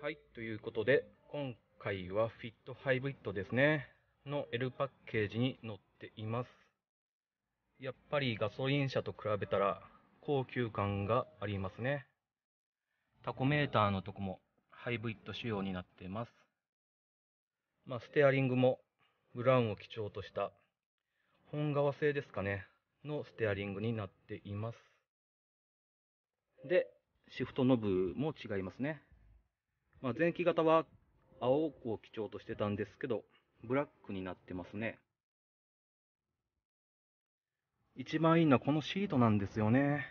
はい、ということで、今回はフィットハイブリッドですね、の L パッケージに載っています。やっぱりガソリン車と比べたら高級感がありますね。タコメーターのとこもハイブリッド仕様になっています。まあ、ステアリングもブラウンを基調とした本革製ですかね、のステアリングになっています。で、シフトノブも違いますね。まあ、前期型は青を基調としてたんですけど、ブラックになってますね。一番いいのはこのシートなんですよね。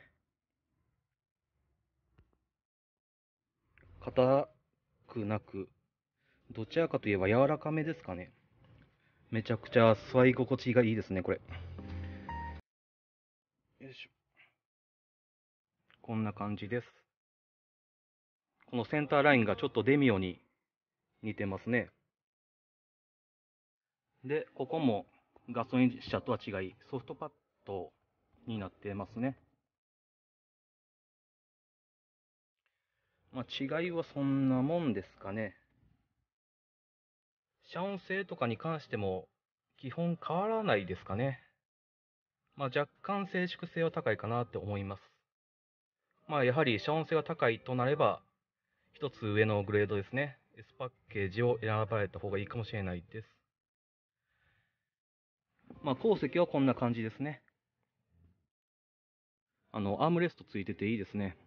硬くなく、どちらかといえば柔らかめですかね。めちゃくちゃ座り心地がいいですね、これ。よいしょ。こんな感じです。このセンターラインがちょっとデミオに似てますね。で、ここもガソリン車とは違い、ソフトパッドになってますね。まあ、違いはそんなもんですかね。遮音性とかに関しても基本変わらないですかね。まあ、若干静粛性は高いかなって思います。まあ、やはり遮音性が高いとなれば、1つ上のグレードですね、S パッケージを選ばれた方がいいかもしれないです。まあ、鉱石はこんな感じですね。あの、アームレストついてていいですね。